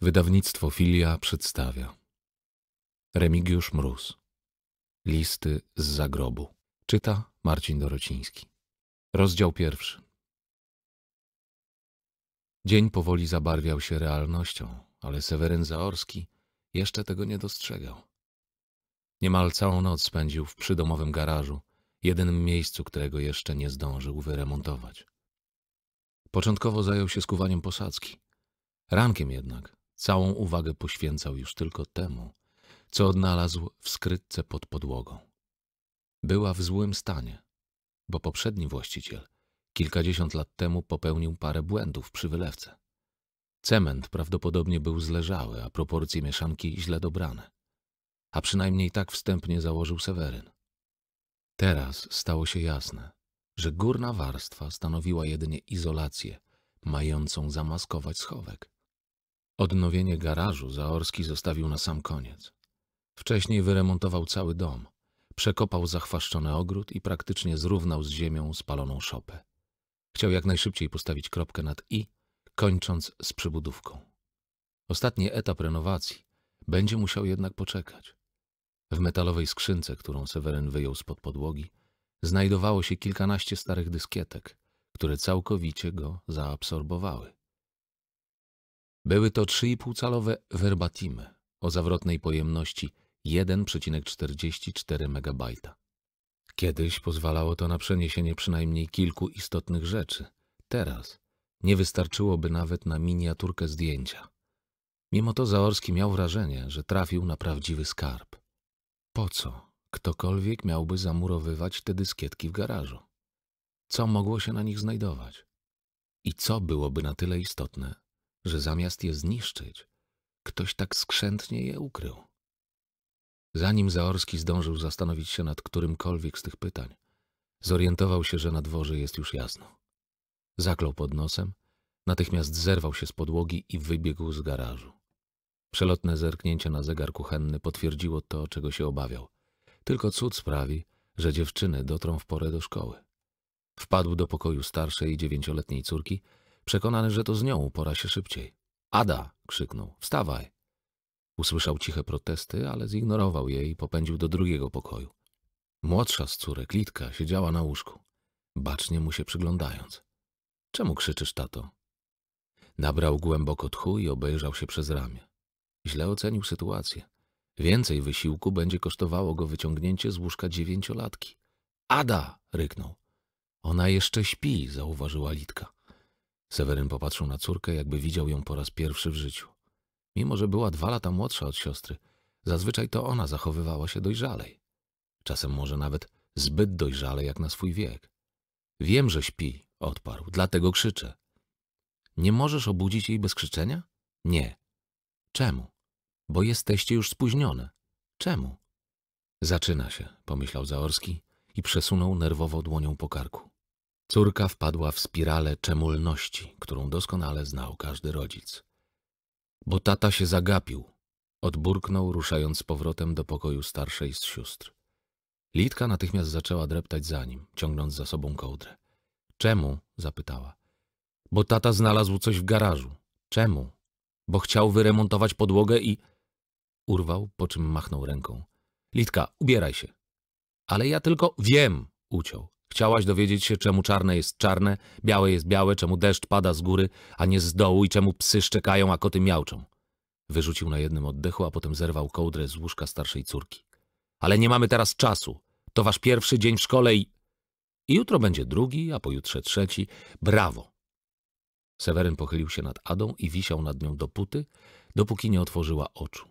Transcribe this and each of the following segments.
Wydawnictwo Filia przedstawia Remigiusz Mróz Listy z zagrobu Czyta Marcin Dorociński Rozdział pierwszy Dzień powoli zabarwiał się realnością, ale Seweryn Zaorski jeszcze tego nie dostrzegał. Niemal całą noc spędził w przydomowym garażu, jedynym miejscu, którego jeszcze nie zdążył wyremontować. Początkowo zajął się skuwaniem posadzki. Rankiem jednak Całą uwagę poświęcał już tylko temu, co odnalazł w skrytce pod podłogą. Była w złym stanie, bo poprzedni właściciel kilkadziesiąt lat temu popełnił parę błędów przy wylewce. Cement prawdopodobnie był zleżały, a proporcje mieszanki źle dobrane. A przynajmniej tak wstępnie założył Seweryn. Teraz stało się jasne, że górna warstwa stanowiła jedynie izolację, mającą zamaskować schowek. Odnowienie garażu Zaorski zostawił na sam koniec. Wcześniej wyremontował cały dom, przekopał zachwaszczony ogród i praktycznie zrównał z ziemią spaloną szopę. Chciał jak najszybciej postawić kropkę nad i, kończąc z przybudówką. Ostatni etap renowacji będzie musiał jednak poczekać. W metalowej skrzynce, którą Seweryn wyjął spod podłogi, znajdowało się kilkanaście starych dyskietek, które całkowicie go zaabsorbowały. Były to 3,5-calowe verbatimy o zawrotnej pojemności 1,44 MB. Kiedyś pozwalało to na przeniesienie przynajmniej kilku istotnych rzeczy. Teraz nie wystarczyłoby nawet na miniaturkę zdjęcia. Mimo to Zaorski miał wrażenie, że trafił na prawdziwy skarb. Po co ktokolwiek miałby zamurowywać te dyskietki w garażu? Co mogło się na nich znajdować? I co byłoby na tyle istotne, że zamiast je zniszczyć, ktoś tak skrzętnie je ukrył. Zanim Zaorski zdążył zastanowić się nad którymkolwiek z tych pytań, zorientował się, że na dworze jest już jasno. Zaklął pod nosem, natychmiast zerwał się z podłogi i wybiegł z garażu. Przelotne zerknięcie na zegar kuchenny potwierdziło to, czego się obawiał. Tylko cud sprawi, że dziewczyny dotrą w porę do szkoły. Wpadł do pokoju starszej dziewięcioletniej córki Przekonany, że to z nią pora się szybciej. Ada! krzyknął. Wstawaj! Usłyszał ciche protesty, ale zignorował je i popędził do drugiego pokoju. Młodsza z córek, Litka, siedziała na łóżku, bacznie mu się przyglądając. Czemu krzyczysz, tato? Nabrał głęboko tchu i obejrzał się przez ramię. Źle ocenił sytuację. Więcej wysiłku będzie kosztowało go wyciągnięcie z łóżka dziewięciolatki. Ada! ryknął. Ona jeszcze śpi, zauważyła Litka. Seweryn popatrzył na córkę, jakby widział ją po raz pierwszy w życiu. Mimo, że była dwa lata młodsza od siostry, zazwyczaj to ona zachowywała się dojrzalej. Czasem może nawet zbyt dojrzale jak na swój wiek. Wiem, że śpi, odparł, dlatego krzyczę. Nie możesz obudzić jej bez krzyczenia? Nie. Czemu? Bo jesteście już spóźnione. Czemu? Zaczyna się, pomyślał Zaorski i przesunął nerwowo dłonią po karku. Córka wpadła w spirale czemulności, którą doskonale znał każdy rodzic. Bo tata się zagapił, odburknął, ruszając z powrotem do pokoju starszej z sióstr. Litka natychmiast zaczęła dreptać za nim, ciągnąc za sobą kołdrę. Czemu? zapytała. Bo tata znalazł coś w garażu. Czemu? Bo chciał wyremontować podłogę i... Urwał, po czym machnął ręką. Litka, ubieraj się. Ale ja tylko wiem, uciął. Chciałaś dowiedzieć się, czemu czarne jest czarne, białe jest białe, czemu deszcz pada z góry, a nie z dołu i czemu psy szczekają, a koty miałczą. Wyrzucił na jednym oddechu, a potem zerwał kołdrę z łóżka starszej córki. Ale nie mamy teraz czasu. To wasz pierwszy dzień w szkole i... I jutro będzie drugi, a pojutrze trzeci. Brawo! Seweryn pochylił się nad Adą i wisiał nad nią dopóty, dopóki nie otworzyła oczu.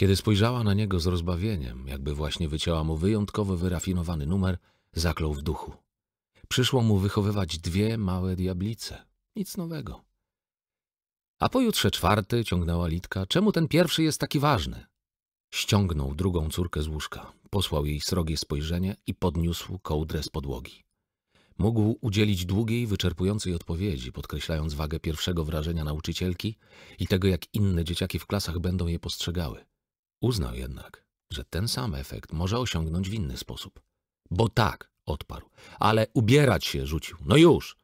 Kiedy spojrzała na niego z rozbawieniem, jakby właśnie wycięła mu wyjątkowo wyrafinowany numer – Zaklął w duchu. Przyszło mu wychowywać dwie małe diablice. Nic nowego. A pojutrze czwarty, ciągnęła Litka, czemu ten pierwszy jest taki ważny? Ściągnął drugą córkę z łóżka, posłał jej srogie spojrzenie i podniósł kołdrę z podłogi. Mógł udzielić długiej, wyczerpującej odpowiedzi, podkreślając wagę pierwszego wrażenia nauczycielki i tego, jak inne dzieciaki w klasach będą je postrzegały. Uznał jednak, że ten sam efekt może osiągnąć w inny sposób. Bo tak, odparł, ale ubierać się rzucił. No już!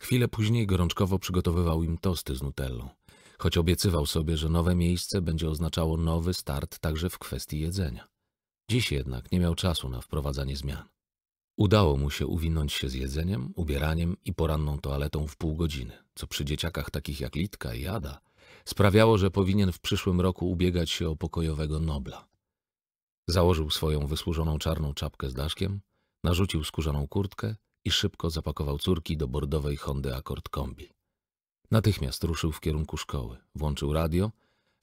Chwilę później gorączkowo przygotowywał im tosty z nutellą, choć obiecywał sobie, że nowe miejsce będzie oznaczało nowy start także w kwestii jedzenia. Dziś jednak nie miał czasu na wprowadzanie zmian. Udało mu się uwinąć się z jedzeniem, ubieraniem i poranną toaletą w pół godziny, co przy dzieciakach takich jak Litka i Ada sprawiało, że powinien w przyszłym roku ubiegać się o pokojowego Nobla. Założył swoją wysłużoną czarną czapkę z daszkiem, narzucił skórzaną kurtkę i szybko zapakował córki do bordowej Hondy Accord Kombi. Natychmiast ruszył w kierunku szkoły, włączył radio,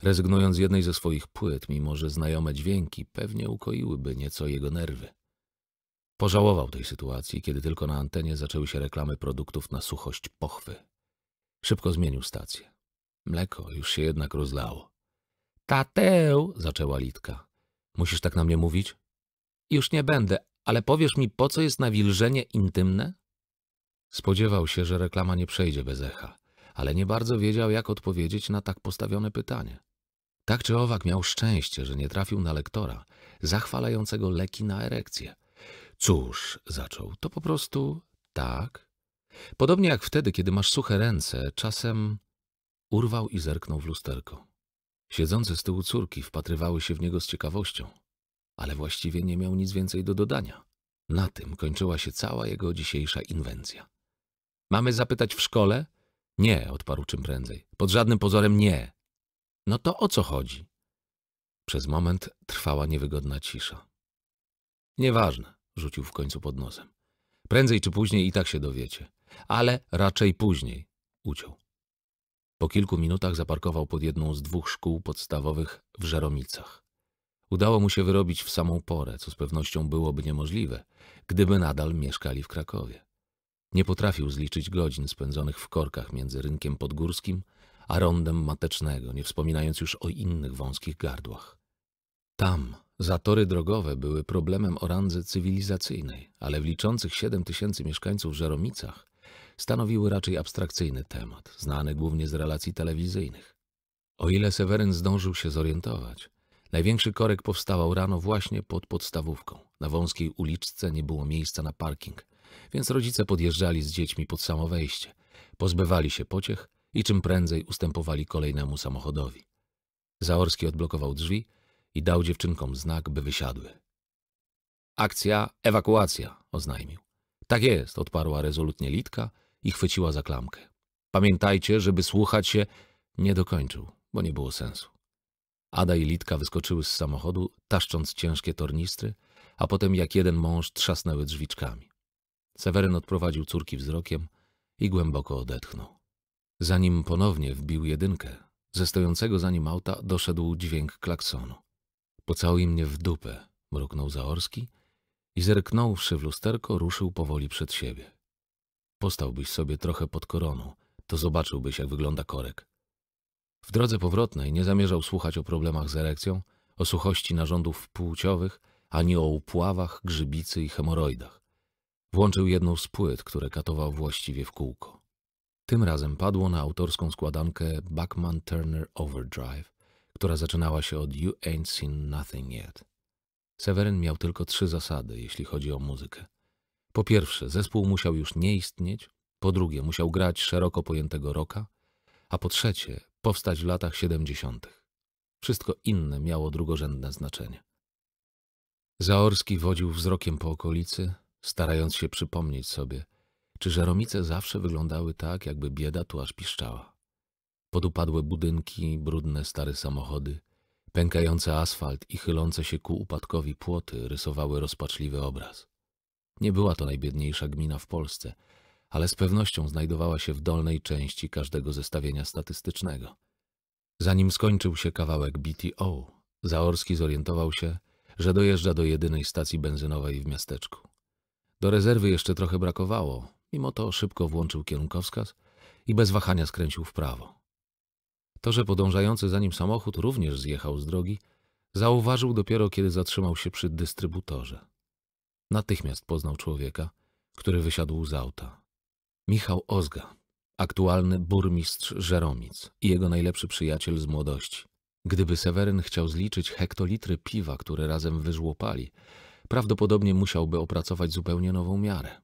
rezygnując z jednej ze swoich płyt, mimo że znajome dźwięki pewnie ukoiłyby nieco jego nerwy. Pożałował tej sytuacji, kiedy tylko na antenie zaczęły się reklamy produktów na suchość pochwy. Szybko zmienił stację. Mleko już się jednak rozlało. Tateu! zaczęła Litka. Musisz tak na mnie mówić? Już nie będę, ale powiesz mi, po co jest nawilżenie intymne? Spodziewał się, że reklama nie przejdzie bez echa, ale nie bardzo wiedział, jak odpowiedzieć na tak postawione pytanie. Tak czy owak miał szczęście, że nie trafił na lektora, zachwalającego leki na erekcję. Cóż, zaczął, to po prostu tak. Podobnie jak wtedy, kiedy masz suche ręce, czasem urwał i zerknął w lusterko. Siedzące z tyłu córki wpatrywały się w niego z ciekawością, ale właściwie nie miał nic więcej do dodania. Na tym kończyła się cała jego dzisiejsza inwencja. Mamy zapytać w szkole? Nie, odparł czym prędzej. Pod żadnym pozorem nie. No to o co chodzi? Przez moment trwała niewygodna cisza. Nieważne, rzucił w końcu pod nosem. Prędzej czy później i tak się dowiecie. Ale raczej później, uciął. Po kilku minutach zaparkował pod jedną z dwóch szkół podstawowych w Żeromicach. Udało mu się wyrobić w samą porę, co z pewnością byłoby niemożliwe, gdyby nadal mieszkali w Krakowie. Nie potrafił zliczyć godzin spędzonych w korkach między rynkiem podgórskim a rondem matecznego, nie wspominając już o innych wąskich gardłach. Tam zatory drogowe były problemem o randze cywilizacyjnej, ale w liczących 7 tysięcy mieszkańców Żeromicach stanowiły raczej abstrakcyjny temat, znany głównie z relacji telewizyjnych. O ile Seweryn zdążył się zorientować, największy korek powstawał rano właśnie pod podstawówką. Na wąskiej uliczce nie było miejsca na parking, więc rodzice podjeżdżali z dziećmi pod samo wejście, pozbywali się pociech i czym prędzej ustępowali kolejnemu samochodowi. Zaorski odblokował drzwi i dał dziewczynkom znak, by wysiadły. Akcja, ewakuacja, oznajmił. Tak jest, odparła rezolutnie Litka i chwyciła za klamkę. Pamiętajcie, żeby słuchać się... Nie dokończył, bo nie było sensu. Ada i Litka wyskoczyły z samochodu, taszcząc ciężkie tornistry, a potem jak jeden mąż trzasnęły drzwiczkami. Seweryn odprowadził córki wzrokiem i głęboko odetchnął. Zanim ponownie wbił jedynkę, ze stojącego za nim auta doszedł dźwięk klaksonu. Pocałuj mnie w dupę, mruknął Zaorski i zerknąwszy w lusterko, ruszył powoli przed siebie. Postałbyś sobie trochę pod koroną, to zobaczyłbyś, jak wygląda korek. W drodze powrotnej nie zamierzał słuchać o problemach z erekcją, o suchości narządów płciowych, ani o upławach, grzybicy i hemoroidach. Włączył jedną z płyt, które katował właściwie w kółko. Tym razem padło na autorską składankę Backman Turner Overdrive, która zaczynała się od You Ain't Seen Nothing Yet. Severin miał tylko trzy zasady, jeśli chodzi o muzykę. Po pierwsze, zespół musiał już nie istnieć, po drugie, musiał grać szeroko pojętego roka, a po trzecie, powstać w latach 70. Wszystko inne miało drugorzędne znaczenie. Zaorski wodził wzrokiem po okolicy, starając się przypomnieć sobie, czy żeromice zawsze wyglądały tak, jakby bieda tu aż piszczała. Podupadłe budynki, brudne stare samochody, pękający asfalt i chylące się ku upadkowi płoty rysowały rozpaczliwy obraz. Nie była to najbiedniejsza gmina w Polsce, ale z pewnością znajdowała się w dolnej części każdego zestawienia statystycznego. Zanim skończył się kawałek BTO, Zaorski zorientował się, że dojeżdża do jedynej stacji benzynowej w miasteczku. Do rezerwy jeszcze trochę brakowało, mimo to szybko włączył kierunkowskaz i bez wahania skręcił w prawo. To, że podążający za nim samochód również zjechał z drogi, zauważył dopiero kiedy zatrzymał się przy dystrybutorze. Natychmiast poznał człowieka, który wysiadł z auta. Michał Ozga, aktualny burmistrz Żeromic i jego najlepszy przyjaciel z młodości. Gdyby Seweryn chciał zliczyć hektolitry piwa, które razem wyżłopali, prawdopodobnie musiałby opracować zupełnie nową miarę.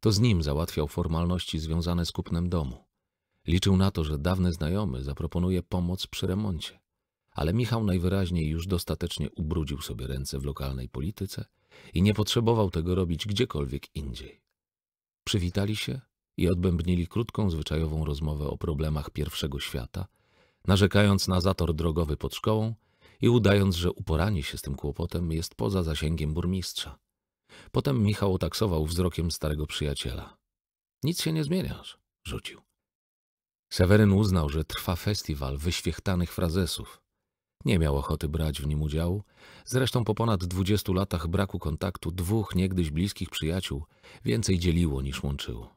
To z nim załatwiał formalności związane z kupnem domu. Liczył na to, że dawny znajomy zaproponuje pomoc przy remoncie. Ale Michał najwyraźniej już dostatecznie ubrudził sobie ręce w lokalnej polityce – i nie potrzebował tego robić gdziekolwiek indziej. Przywitali się i odbębnili krótką, zwyczajową rozmowę o problemach pierwszego świata, narzekając na zator drogowy pod szkołą i udając, że uporanie się z tym kłopotem jest poza zasięgiem burmistrza. Potem Michał otaksował wzrokiem starego przyjaciela. Nic się nie zmieniasz, rzucił. Seweryn uznał, że trwa festiwal wyświechtanych frazesów, nie miał ochoty brać w nim udziału. Zresztą po ponad dwudziestu latach braku kontaktu dwóch niegdyś bliskich przyjaciół więcej dzieliło niż łączyło.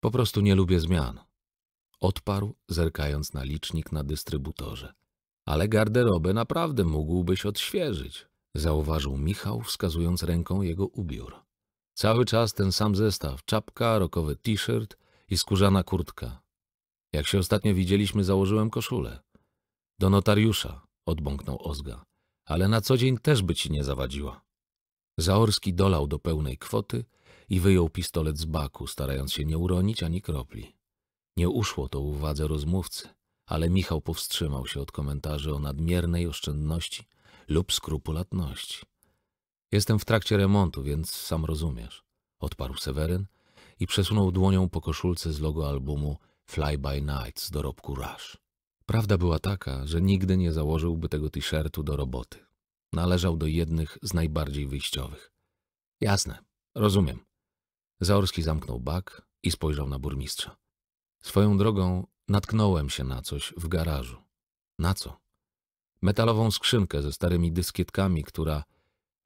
Po prostu nie lubię zmian. Odparł, zerkając na licznik na dystrybutorze. Ale garderobę naprawdę mógłbyś odświeżyć, zauważył Michał, wskazując ręką jego ubiór. Cały czas ten sam zestaw, czapka, rokowy t-shirt i skórzana kurtka. Jak się ostatnio widzieliśmy, założyłem koszulę. Do notariusza, odbąknął Ozga, ale na co dzień też by ci nie zawadziła. Zaorski dolał do pełnej kwoty i wyjął pistolet z baku, starając się nie uronić ani kropli. Nie uszło to uwadze rozmówcy, ale Michał powstrzymał się od komentarzy o nadmiernej oszczędności lub skrupulatności. Jestem w trakcie remontu, więc sam rozumiesz, odparł Seweryn i przesunął dłonią po koszulce z logo albumu Fly by Night z dorobku Rush. Prawda była taka, że nigdy nie założyłby tego t-shirtu do roboty. Należał do jednych z najbardziej wyjściowych. Jasne, rozumiem. Zaorski zamknął bak i spojrzał na burmistrza. Swoją drogą natknąłem się na coś w garażu. Na co? Metalową skrzynkę ze starymi dyskietkami, która...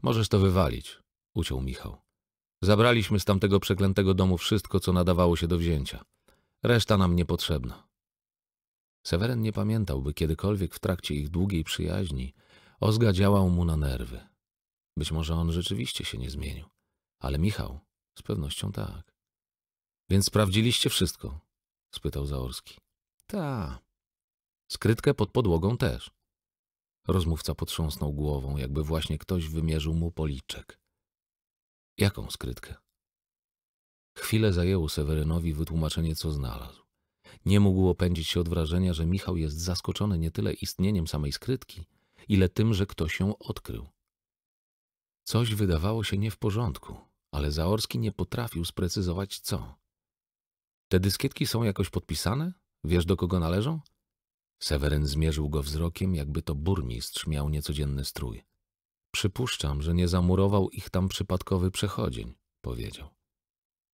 Możesz to wywalić, uciął Michał. Zabraliśmy z tamtego przeklętego domu wszystko, co nadawało się do wzięcia. Reszta nam niepotrzebna. Seweren nie pamiętał, by kiedykolwiek w trakcie ich długiej przyjaźni Ozga działał mu na nerwy. Być może on rzeczywiście się nie zmienił, ale Michał z pewnością tak. Więc sprawdziliście wszystko? spytał Zaorski. Ta. Skrytkę pod podłogą też. Rozmówca potrząsnął głową, jakby właśnie ktoś wymierzył mu policzek. Jaką skrytkę? Chwilę zajęło Sewerynowi wytłumaczenie, co znalazł. Nie mógł opędzić się od wrażenia, że Michał jest zaskoczony nie tyle istnieniem samej skrytki, ile tym, że ktoś ją odkrył. Coś wydawało się nie w porządku, ale Zaorski nie potrafił sprecyzować co. Te dyskietki są jakoś podpisane? Wiesz, do kogo należą? Seweryn zmierzył go wzrokiem, jakby to burmistrz miał niecodzienny strój. Przypuszczam, że nie zamurował ich tam przypadkowy przechodzień, powiedział.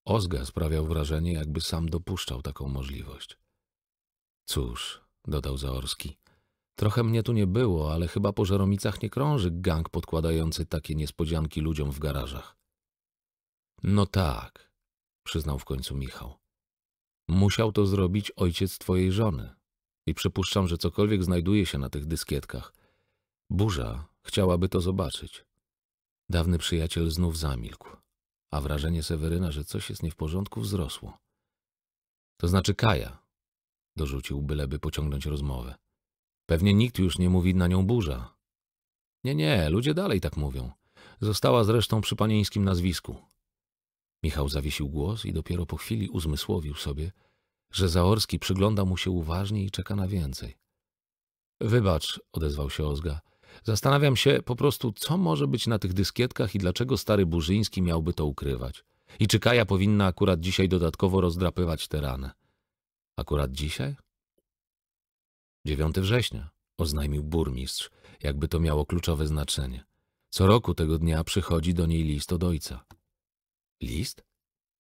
Ozga sprawiał wrażenie, jakby sam dopuszczał taką możliwość. Cóż, dodał Zaorski, trochę mnie tu nie było, ale chyba po żeromicach nie krąży gang podkładający takie niespodzianki ludziom w garażach. No tak, przyznał w końcu Michał. Musiał to zrobić ojciec twojej żony. I przypuszczam, że cokolwiek znajduje się na tych dyskietkach. Burza chciałaby to zobaczyć. Dawny przyjaciel znów zamilkł a wrażenie Seweryna, że coś jest nie w porządku, wzrosło. To znaczy Kaja, dorzucił, byleby pociągnąć rozmowę. Pewnie nikt już nie mówi na nią burza. Nie, nie, ludzie dalej tak mówią. Została zresztą przy panieńskim nazwisku. Michał zawiesił głos i dopiero po chwili uzmysłowił sobie, że Zaorski przygląda mu się uważnie i czeka na więcej. Wybacz, odezwał się Ozga, Zastanawiam się po prostu, co może być na tych dyskietkach i dlaczego stary Burzyński miałby to ukrywać. I czy Kaja powinna akurat dzisiaj dodatkowo rozdrapywać te rany. Akurat dzisiaj? 9 września, oznajmił burmistrz, jakby to miało kluczowe znaczenie. Co roku tego dnia przychodzi do niej list od ojca. List?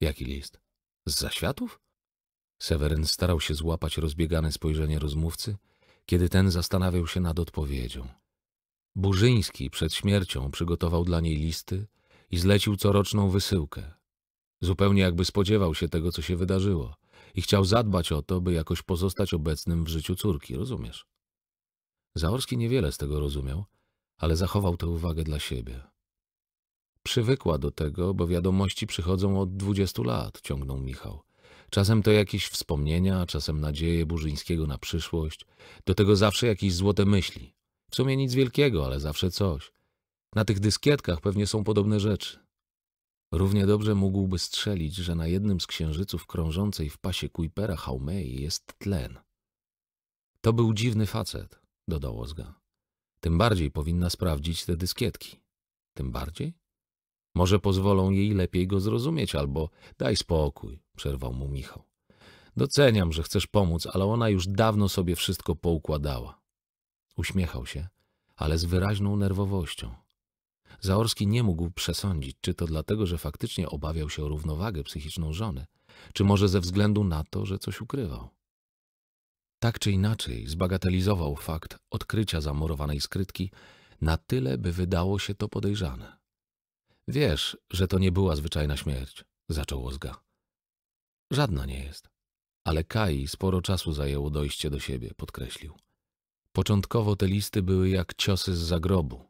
Jaki list? Z zaświatów? Seweryn starał się złapać rozbiegane spojrzenie rozmówcy, kiedy ten zastanawiał się nad odpowiedzią. Burzyński przed śmiercią przygotował dla niej listy i zlecił coroczną wysyłkę. Zupełnie jakby spodziewał się tego, co się wydarzyło i chciał zadbać o to, by jakoś pozostać obecnym w życiu córki, rozumiesz? Zaorski niewiele z tego rozumiał, ale zachował tę uwagę dla siebie. Przywykła do tego, bo wiadomości przychodzą od dwudziestu lat, ciągnął Michał. Czasem to jakieś wspomnienia, czasem nadzieje Burzyńskiego na przyszłość, do tego zawsze jakieś złote myśli. W sumie nic wielkiego, ale zawsze coś. Na tych dyskietkach pewnie są podobne rzeczy. Równie dobrze mógłby strzelić, że na jednym z księżyców krążącej w pasie Kuipera Haumei jest tlen. To był dziwny facet, dodał Ozga. Tym bardziej powinna sprawdzić te dyskietki. Tym bardziej? Może pozwolą jej lepiej go zrozumieć, albo daj spokój, przerwał mu Michał. Doceniam, że chcesz pomóc, ale ona już dawno sobie wszystko poukładała. Uśmiechał się, ale z wyraźną nerwowością. Zaorski nie mógł przesądzić, czy to dlatego, że faktycznie obawiał się o równowagę psychiczną żony, czy może ze względu na to, że coś ukrywał. Tak czy inaczej zbagatelizował fakt odkrycia zamurowanej skrytki na tyle, by wydało się to podejrzane. Wiesz, że to nie była zwyczajna śmierć, zaczął Ozga. Żadna nie jest. Ale Kai sporo czasu zajęło dojście do siebie, podkreślił. Początkowo te listy były jak ciosy z zagrobu.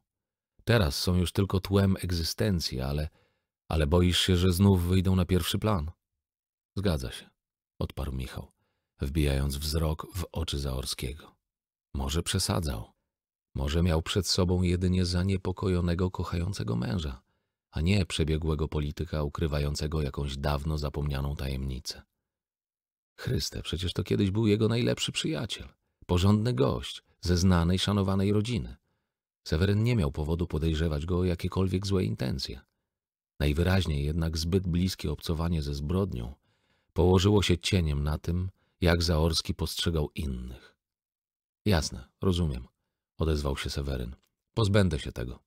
Teraz są już tylko tłem egzystencji, ale, ale boisz się, że znów wyjdą na pierwszy plan? Zgadza się, odparł Michał, wbijając wzrok w oczy Zaorskiego. Może przesadzał. Może miał przed sobą jedynie zaniepokojonego, kochającego męża, a nie przebiegłego polityka ukrywającego jakąś dawno zapomnianą tajemnicę. Chryste, przecież to kiedyś był jego najlepszy przyjaciel, porządny gość, ze znanej, szanowanej rodziny. Seweryn nie miał powodu podejrzewać go o jakiekolwiek złe intencje. Najwyraźniej jednak zbyt bliskie obcowanie ze zbrodnią położyło się cieniem na tym, jak Zaorski postrzegał innych. Jasne, rozumiem, odezwał się Seweryn. Pozbędę się tego.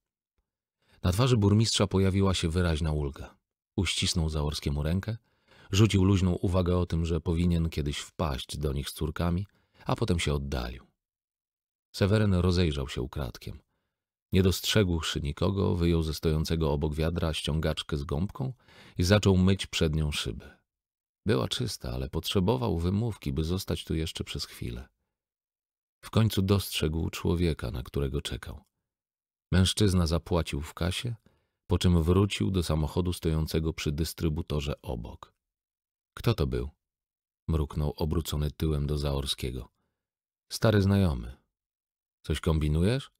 Na twarzy burmistrza pojawiła się wyraźna ulga. Uścisnął Zaorskiemu rękę, rzucił luźną uwagę o tym, że powinien kiedyś wpaść do nich z córkami, a potem się oddalił. Seweryn rozejrzał się ukradkiem. Nie dostrzegłszy nikogo, wyjął ze stojącego obok wiadra ściągaczkę z gąbką i zaczął myć przed nią szybę. Była czysta, ale potrzebował wymówki, by zostać tu jeszcze przez chwilę. W końcu dostrzegł człowieka, na którego czekał. Mężczyzna zapłacił w kasie, po czym wrócił do samochodu stojącego przy dystrybutorze obok. Kto to był? Mruknął obrócony tyłem do Zaorskiego. Stary znajomy, Coś kombinujesz?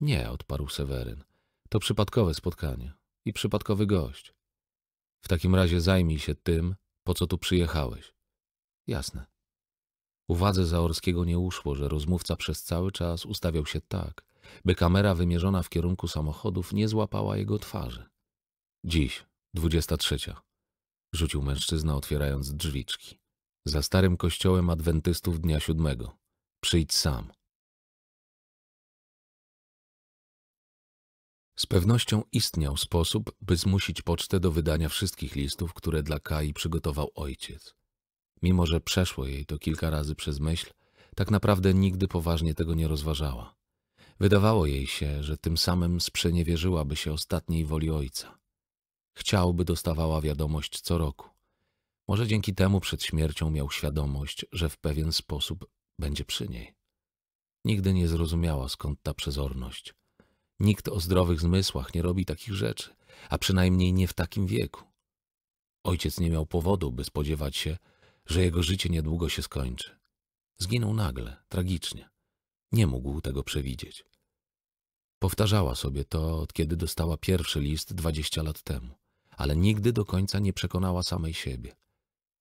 Nie, odparł Seweryn. To przypadkowe spotkanie i przypadkowy gość. W takim razie zajmij się tym, po co tu przyjechałeś. Jasne. Uwadze Zaorskiego nie uszło, że rozmówca przez cały czas ustawiał się tak, by kamera wymierzona w kierunku samochodów nie złapała jego twarzy. Dziś, dwudziesta trzecia, rzucił mężczyzna otwierając drzwiczki. Za starym kościołem adwentystów dnia siódmego. Przyjdź sam. Z pewnością istniał sposób, by zmusić pocztę do wydania wszystkich listów, które dla Kai przygotował ojciec. Mimo, że przeszło jej to kilka razy przez myśl, tak naprawdę nigdy poważnie tego nie rozważała. Wydawało jej się, że tym samym sprzeniewierzyłaby się ostatniej woli ojca. Chciałby dostawała wiadomość co roku. Może dzięki temu przed śmiercią miał świadomość, że w pewien sposób będzie przy niej. Nigdy nie zrozumiała skąd ta przezorność. Nikt o zdrowych zmysłach nie robi takich rzeczy, a przynajmniej nie w takim wieku. Ojciec nie miał powodu, by spodziewać się, że jego życie niedługo się skończy. Zginął nagle, tragicznie. Nie mógł tego przewidzieć. Powtarzała sobie to, od kiedy dostała pierwszy list dwadzieścia lat temu, ale nigdy do końca nie przekonała samej siebie.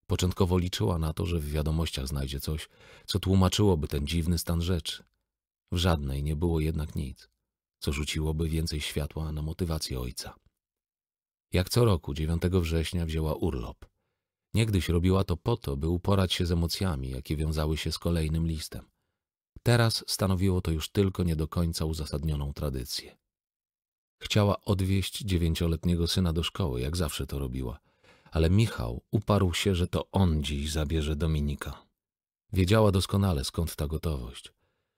Początkowo liczyła na to, że w wiadomościach znajdzie coś, co tłumaczyłoby ten dziwny stan rzeczy. W żadnej nie było jednak nic co rzuciłoby więcej światła na motywację ojca. Jak co roku 9 września wzięła urlop. Niegdyś robiła to po to, by uporać się z emocjami, jakie wiązały się z kolejnym listem. Teraz stanowiło to już tylko nie do końca uzasadnioną tradycję. Chciała odwieźć dziewięcioletniego syna do szkoły, jak zawsze to robiła, ale Michał uparł się, że to on dziś zabierze Dominika. Wiedziała doskonale skąd ta gotowość.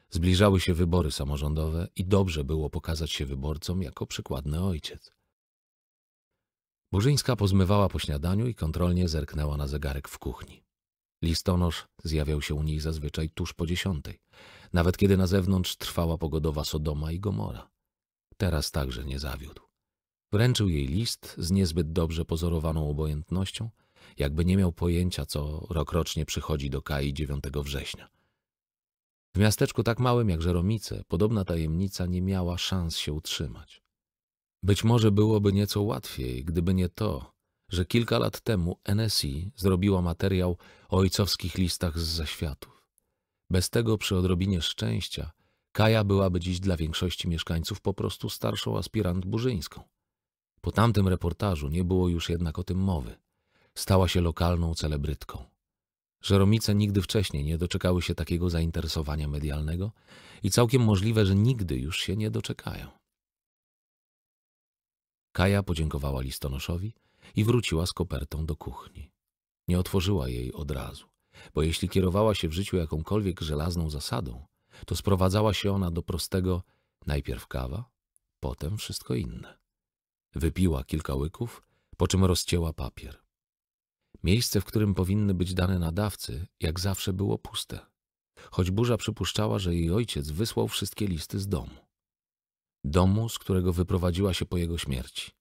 Zbliżały się wybory samorządowe i dobrze było pokazać się wyborcom jako przykładny ojciec. Burzyńska pozmywała po śniadaniu i kontrolnie zerknęła na zegarek w kuchni. Listonosz zjawiał się u niej zazwyczaj tuż po dziesiątej, nawet kiedy na zewnątrz trwała pogodowa Sodoma i Gomora. Teraz także nie zawiódł. Wręczył jej list z niezbyt dobrze pozorowaną obojętnością, jakby nie miał pojęcia, co rokrocznie przychodzi do Kai 9 września. W miasteczku tak małym jak Żeromice podobna tajemnica nie miała szans się utrzymać. Być może byłoby nieco łatwiej, gdyby nie to, że kilka lat temu NSI zrobiła materiał o ojcowskich listach z zaświatów. Bez tego przy odrobinie szczęścia Kaja byłaby dziś dla większości mieszkańców po prostu starszą aspirant burzyńską. Po tamtym reportażu nie było już jednak o tym mowy. Stała się lokalną celebrytką. Że Romice nigdy wcześniej nie doczekały się takiego zainteresowania medialnego i całkiem możliwe, że nigdy już się nie doczekają. Kaja podziękowała listonoszowi i wróciła z kopertą do kuchni. Nie otworzyła jej od razu, bo jeśli kierowała się w życiu jakąkolwiek żelazną zasadą, to sprowadzała się ona do prostego najpierw kawa, potem wszystko inne. Wypiła kilka łyków, po czym rozcięła papier. Miejsce, w którym powinny być dane nadawcy, jak zawsze było puste. Choć burza przypuszczała, że jej ojciec wysłał wszystkie listy z domu. Domu, z którego wyprowadziła się po jego śmierci.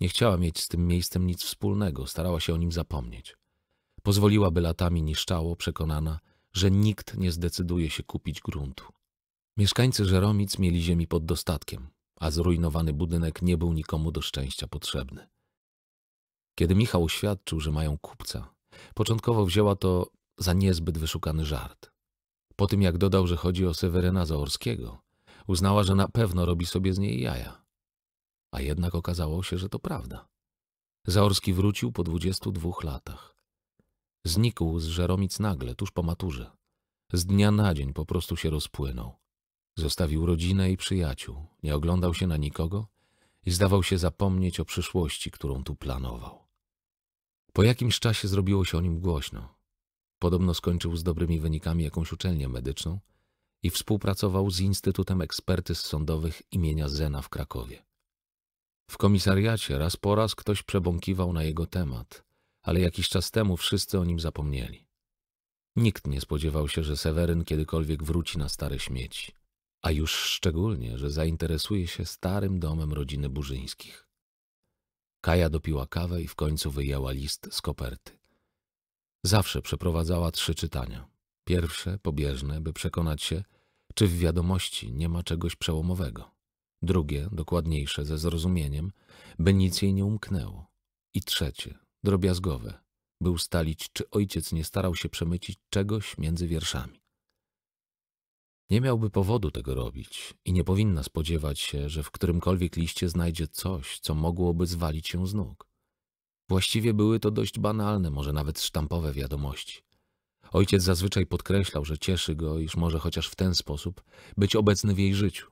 Nie chciała mieć z tym miejscem nic wspólnego, starała się o nim zapomnieć. Pozwoliła, by latami niszczało, przekonana, że nikt nie zdecyduje się kupić gruntu. Mieszkańcy Żeromic mieli ziemi pod dostatkiem, a zrujnowany budynek nie był nikomu do szczęścia potrzebny. Kiedy Michał oświadczył, że mają kupca, początkowo wzięła to za niezbyt wyszukany żart. Po tym jak dodał, że chodzi o Seweryna Zaorskiego, uznała, że na pewno robi sobie z niej jaja. A jednak okazało się, że to prawda. Zaorski wrócił po 22 latach. Znikł z Żeromic nagle, tuż po maturze. Z dnia na dzień po prostu się rozpłynął. Zostawił rodzinę i przyjaciół, nie oglądał się na nikogo i zdawał się zapomnieć o przyszłości, którą tu planował. Po jakimś czasie zrobiło się o nim głośno. Podobno skończył z dobrymi wynikami jakąś uczelnię medyczną i współpracował z Instytutem Ekspertyz Sądowych imienia Zena w Krakowie. W komisariacie raz po raz ktoś przebąkiwał na jego temat, ale jakiś czas temu wszyscy o nim zapomnieli. Nikt nie spodziewał się, że Seweryn kiedykolwiek wróci na stare śmieci, a już szczególnie, że zainteresuje się starym domem rodziny Burzyńskich. Kaja dopiła kawę i w końcu wyjęła list z koperty. Zawsze przeprowadzała trzy czytania. Pierwsze, pobieżne, by przekonać się, czy w wiadomości nie ma czegoś przełomowego. Drugie, dokładniejsze, ze zrozumieniem, by nic jej nie umknęło. I trzecie, drobiazgowe, by ustalić, czy ojciec nie starał się przemycić czegoś między wierszami. Nie miałby powodu tego robić i nie powinna spodziewać się, że w którymkolwiek liście znajdzie coś, co mogłoby zwalić ją z nóg. Właściwie były to dość banalne, może nawet sztampowe wiadomości. Ojciec zazwyczaj podkreślał, że cieszy go, iż może chociaż w ten sposób być obecny w jej życiu.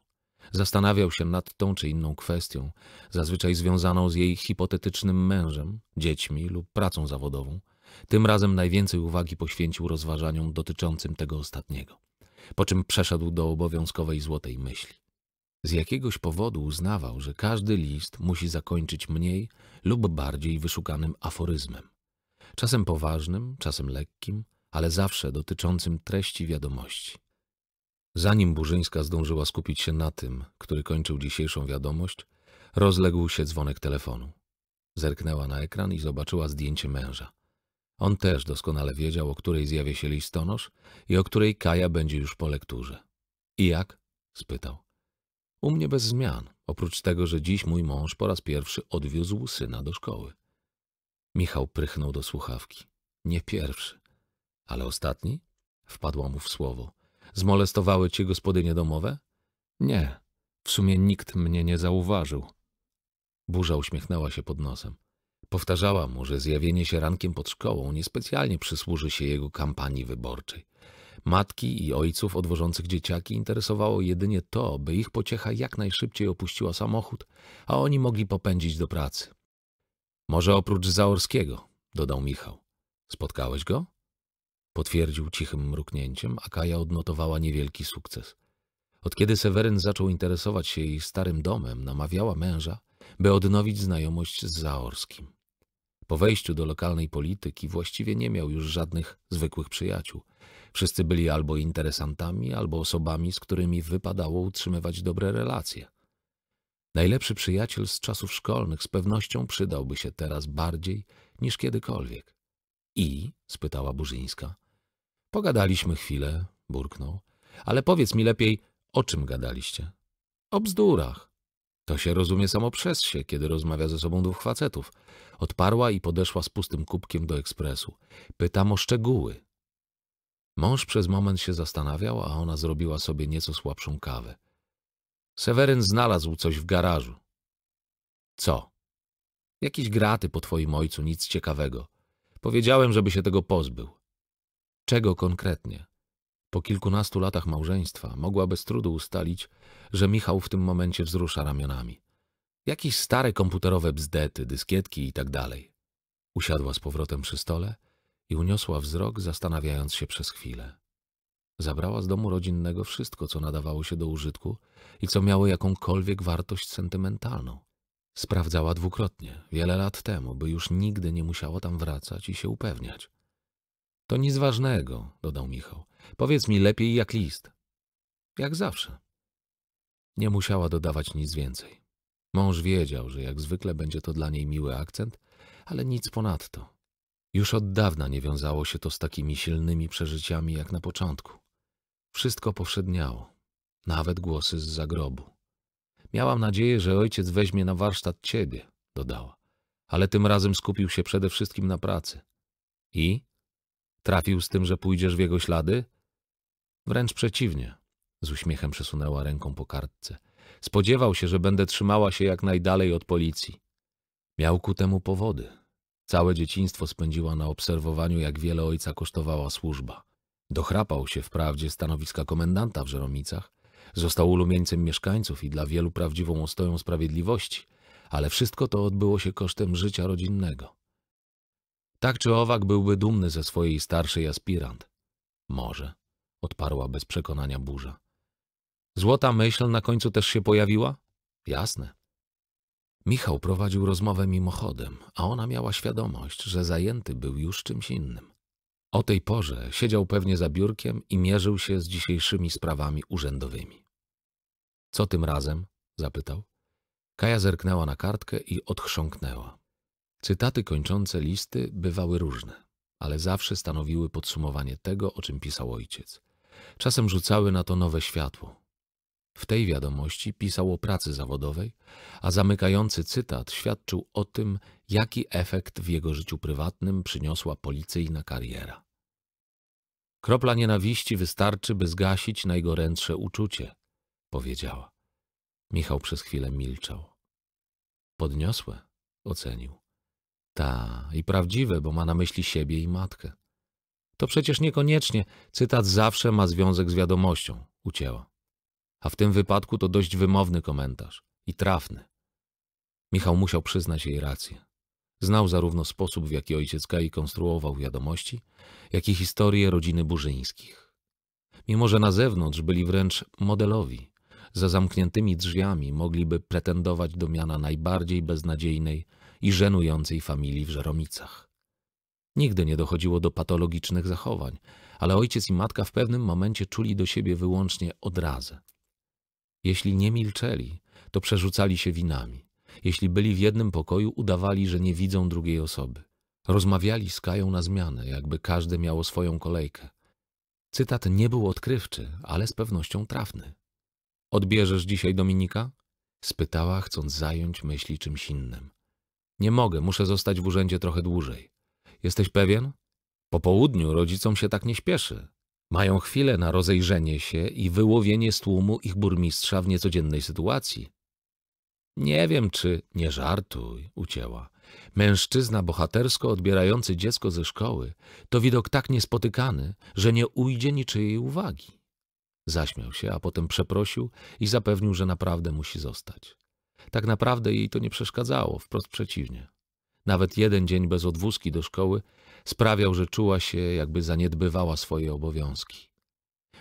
Zastanawiał się nad tą czy inną kwestią, zazwyczaj związaną z jej hipotetycznym mężem, dziećmi lub pracą zawodową. Tym razem najwięcej uwagi poświęcił rozważaniom dotyczącym tego ostatniego po czym przeszedł do obowiązkowej złotej myśli. Z jakiegoś powodu uznawał, że każdy list musi zakończyć mniej lub bardziej wyszukanym aforyzmem. Czasem poważnym, czasem lekkim, ale zawsze dotyczącym treści wiadomości. Zanim Burzyńska zdążyła skupić się na tym, który kończył dzisiejszą wiadomość, rozległ się dzwonek telefonu. Zerknęła na ekran i zobaczyła zdjęcie męża. On też doskonale wiedział, o której zjawi się listonosz i o której Kaja będzie już po lekturze. I jak? spytał. U mnie bez zmian, oprócz tego, że dziś mój mąż po raz pierwszy odwiózł syna do szkoły. Michał prychnął do słuchawki. Nie pierwszy. Ale ostatni? Wpadła mu w słowo. Zmolestowały cię gospodynie domowe? Nie. W sumie nikt mnie nie zauważył. Burza uśmiechnęła się pod nosem. Powtarzała mu, że zjawienie się rankiem pod szkołą niespecjalnie przysłuży się jego kampanii wyborczej. Matki i ojców odwożących dzieciaki interesowało jedynie to, by ich pociecha jak najszybciej opuściła samochód, a oni mogli popędzić do pracy. Może oprócz Zaorskiego, dodał Michał. Spotkałeś go? Potwierdził cichym mruknięciem, a Kaja odnotowała niewielki sukces. Od kiedy Seweryn zaczął interesować się jej starym domem, namawiała męża, by odnowić znajomość z Zaorskim. Po wejściu do lokalnej polityki właściwie nie miał już żadnych zwykłych przyjaciół. Wszyscy byli albo interesantami, albo osobami, z którymi wypadało utrzymywać dobre relacje. Najlepszy przyjaciel z czasów szkolnych z pewnością przydałby się teraz bardziej niż kiedykolwiek. I? spytała Burzyńska. Pogadaliśmy chwilę, burknął. Ale powiedz mi lepiej, o czym gadaliście? O bzdurach. To się rozumie samo przez się, kiedy rozmawia ze sobą dwóch facetów. Odparła i podeszła z pustym kubkiem do ekspresu. Pytam o szczegóły. Mąż przez moment się zastanawiał, a ona zrobiła sobie nieco słabszą kawę. Seweryn znalazł coś w garażu. Co? Jakieś graty po twoim ojcu, nic ciekawego. Powiedziałem, żeby się tego pozbył. Czego konkretnie? Po kilkunastu latach małżeństwa mogła bez trudu ustalić, że Michał w tym momencie wzrusza ramionami. Jakieś stare komputerowe bzdety, dyskietki i tak dalej. Usiadła z powrotem przy stole i uniosła wzrok, zastanawiając się przez chwilę. Zabrała z domu rodzinnego wszystko, co nadawało się do użytku i co miało jakąkolwiek wartość sentymentalną. Sprawdzała dwukrotnie, wiele lat temu, by już nigdy nie musiała tam wracać i się upewniać. To nic ważnego, dodał Michał. Powiedz mi lepiej jak list. Jak zawsze. Nie musiała dodawać nic więcej. Mąż wiedział, że jak zwykle będzie to dla niej miły akcent, ale nic ponadto. Już od dawna nie wiązało się to z takimi silnymi przeżyciami jak na początku. Wszystko powszedniało, nawet głosy z zagrobu. Miałam nadzieję, że ojciec weźmie na warsztat ciebie, dodała, ale tym razem skupił się przede wszystkim na pracy. I? Trafił z tym, że pójdziesz w jego ślady? Wręcz przeciwnie, z uśmiechem przesunęła ręką po kartce. Spodziewał się, że będę trzymała się jak najdalej od policji. Miał ku temu powody. Całe dzieciństwo spędziła na obserwowaniu, jak wiele ojca kosztowała służba. Dochrapał się wprawdzie stanowiska komendanta w Żeromicach, został lumieńcem mieszkańców i dla wielu prawdziwą ostoją sprawiedliwości, ale wszystko to odbyło się kosztem życia rodzinnego. Tak czy owak byłby dumny ze swojej starszej aspirant. Może odparła bez przekonania burza. Złota myśl na końcu też się pojawiła? Jasne. Michał prowadził rozmowę mimochodem, a ona miała świadomość, że zajęty był już czymś innym. O tej porze siedział pewnie za biurkiem i mierzył się z dzisiejszymi sprawami urzędowymi. Co tym razem? zapytał. Kaja zerknęła na kartkę i odchrząknęła. Cytaty kończące listy bywały różne, ale zawsze stanowiły podsumowanie tego, o czym pisał ojciec czasem rzucały na to nowe światło. W tej wiadomości pisał o pracy zawodowej, a zamykający cytat świadczył o tym, jaki efekt w jego życiu prywatnym przyniosła policyjna kariera. Kropla nienawiści wystarczy, by zgasić najgorętsze uczucie, powiedziała. Michał przez chwilę milczał. Podniosłe, ocenił. Ta, i prawdziwe, bo ma na myśli siebie i matkę. To przecież niekoniecznie cytat zawsze ma związek z wiadomością, ucięła. A w tym wypadku to dość wymowny komentarz i trafny. Michał musiał przyznać jej rację. Znał zarówno sposób, w jaki ojciec Kai konstruował wiadomości, jak i historię rodziny Burzyńskich. Mimo, że na zewnątrz byli wręcz modelowi, za zamkniętymi drzwiami mogliby pretendować do miana najbardziej beznadziejnej i żenującej familii w Żeromicach. Nigdy nie dochodziło do patologicznych zachowań, ale ojciec i matka w pewnym momencie czuli do siebie wyłącznie odrazę. Jeśli nie milczeli, to przerzucali się winami. Jeśli byli w jednym pokoju, udawali, że nie widzą drugiej osoby. Rozmawiali z Kają na zmianę, jakby każde miało swoją kolejkę. Cytat nie był odkrywczy, ale z pewnością trafny. Odbierzesz dzisiaj Dominika? spytała, chcąc zająć myśli czymś innym. Nie mogę, muszę zostać w urzędzie trochę dłużej. Jesteś pewien? Po południu rodzicom się tak nie śpieszy. Mają chwilę na rozejrzenie się i wyłowienie z tłumu ich burmistrza w niecodziennej sytuacji. Nie wiem, czy nie żartuj, ucięła. Mężczyzna bohatersko odbierający dziecko ze szkoły to widok tak niespotykany, że nie ujdzie niczyjej uwagi. Zaśmiał się, a potem przeprosił i zapewnił, że naprawdę musi zostać. Tak naprawdę jej to nie przeszkadzało, wprost przeciwnie. Nawet jeden dzień bez odwózki do szkoły sprawiał, że czuła się, jakby zaniedbywała swoje obowiązki.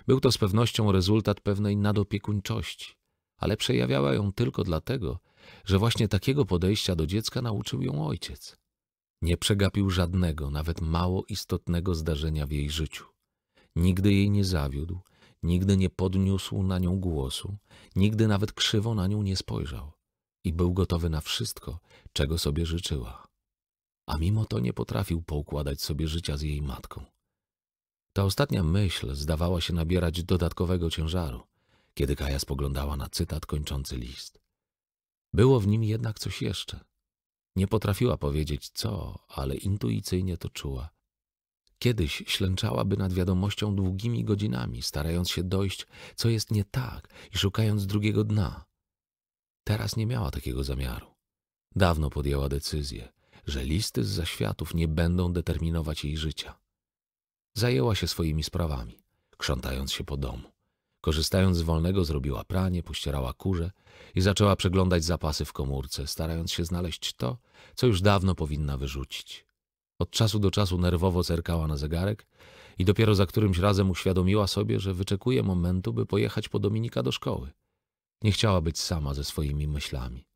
Był to z pewnością rezultat pewnej nadopiekuńczości, ale przejawiała ją tylko dlatego, że właśnie takiego podejścia do dziecka nauczył ją ojciec. Nie przegapił żadnego, nawet mało istotnego zdarzenia w jej życiu. Nigdy jej nie zawiódł, nigdy nie podniósł na nią głosu, nigdy nawet krzywo na nią nie spojrzał i był gotowy na wszystko, czego sobie życzyła a mimo to nie potrafił poukładać sobie życia z jej matką. Ta ostatnia myśl zdawała się nabierać dodatkowego ciężaru, kiedy Kaja spoglądała na cytat kończący list. Było w nim jednak coś jeszcze. Nie potrafiła powiedzieć co, ale intuicyjnie to czuła. Kiedyś ślęczałaby nad wiadomością długimi godzinami, starając się dojść, co jest nie tak i szukając drugiego dna. Teraz nie miała takiego zamiaru. Dawno podjęła decyzję, że listy z zaświatów nie będą determinować jej życia. Zajęła się swoimi sprawami, krzątając się po domu. Korzystając z wolnego zrobiła pranie, pościerała kurze i zaczęła przeglądać zapasy w komórce, starając się znaleźć to, co już dawno powinna wyrzucić. Od czasu do czasu nerwowo zerkała na zegarek i dopiero za którymś razem uświadomiła sobie, że wyczekuje momentu, by pojechać po Dominika do szkoły. Nie chciała być sama ze swoimi myślami.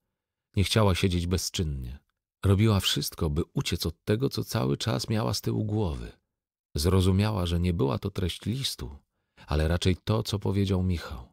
Nie chciała siedzieć bezczynnie. Robiła wszystko, by uciec od tego, co cały czas miała z tyłu głowy. Zrozumiała, że nie była to treść listu, ale raczej to, co powiedział Michał.